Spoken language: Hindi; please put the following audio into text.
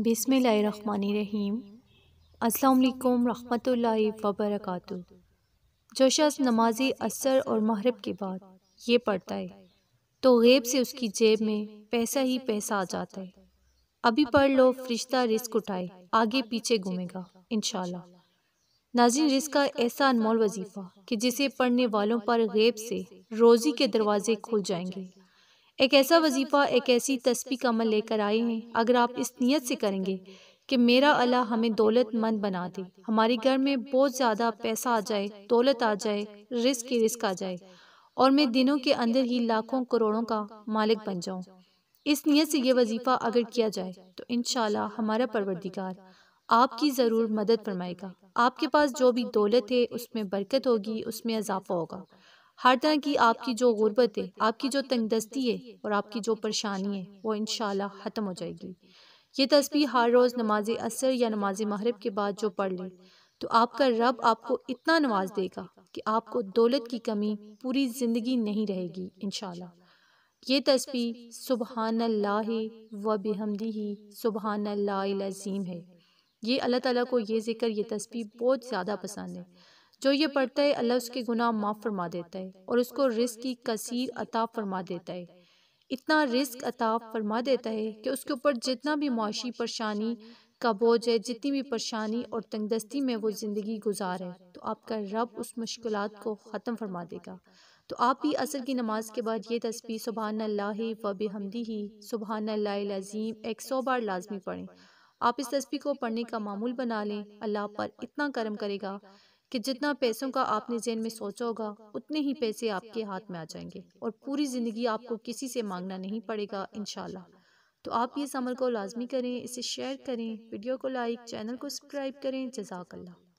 बिसमीम अल्लाम रहमतुल्लाहि व बरकातु जो शख्स नमाजी असर और महरब के बाद ये पढ़ता है तो गैब से उसकी जेब में पैसा ही पैसा आ जाता है अभी पढ़ लो फरिश्ता रिस्क उठाए आगे पीछे घूमेगा इन नाजिन रिस्क का ऐसा अनमोल वजीफ़ा कि जिसे पढ़ने वालों पर गैब से रोज़ी के दरवाजे खुल जाएंगे एक ऐसा वजीफ़ा एक ऐसी तस्वीर का अमल लेकर आए हैं अगर आप इस नीयत से करेंगे कि मेरा अल्लाह हमें दौलतमंद बना दे हमारे घर में बहुत ज़्यादा पैसा आ जाए दौलत आ जाए रिस्क ही रिस्क आ जाए और मैं दिनों के अंदर ही लाखों करोड़ों का मालिक बन जाऊँ इस नीयत से यह वजीफ़ा अगर किया जाए तो इन हमारा परवरदिगार आपकी ज़रूर मदद फरमाएगा आपके पास जो भी दौलत है उसमें बरकत होगी उसमें इजाफा होगा हर तरह की आपकी जो गुर्बत है आपकी जो तंगदस्ती है और आपकी जो परेशानी है वो इन ख़त्म हो जाएगी ये तस्वीर हर रोज़ नमाज असर या नमाज महरब के बाद जो पढ़ ले तो आपका रब आपको इतना नवाज देगा कि आपको दौलत की कमी पूरी ज़िंदगी नहीं रहेगी इन ये तस्वीर सुबहान अल्लाह व बेहमदी ही सुबहान अल्लाज़ीम है ये अल्लाह ताला को ये ज़िक्र ये तस्वीर बहुत ज़्यादा पसंद है जो ये पढ़ता है अल्लाह उसके गुनाह माफ़ फरमा देता है और उसको रिस्क की कसीर अता फरमा देता है इतना रिस्क अता फरमा देता है कि उसके ऊपर जितना भी मुआशी परेशानी का बोझ है जितनी भी परेशानी और तंगदस्ती में वो ज़िंदगी गुजार है तो आपका रब उस मुश्किल को ख़त्म फरमा देगा तो आप भी असर की नमाज के बाद ये तस्वीर सुबहान अल्लाह व हमदी ही सुबहान अल्लाजीम एक सौ बार लाजमी पढ़ें आप इस तस्वीर को पढ़ने का मामूल बना लें अल्लाह पर इतना करम करेगा कि जितना पैसों का आपने जेन में सोचा होगा उतने ही पैसे आपके हाथ में आ जाएंगे और पूरी ज़िंदगी आपको किसी से मांगना नहीं पड़ेगा इन तो आप इस अमल को लाजमी करें इसे शेयर करें वीडियो को लाइक चैनल को सब्सक्राइब करें जजाकल्ला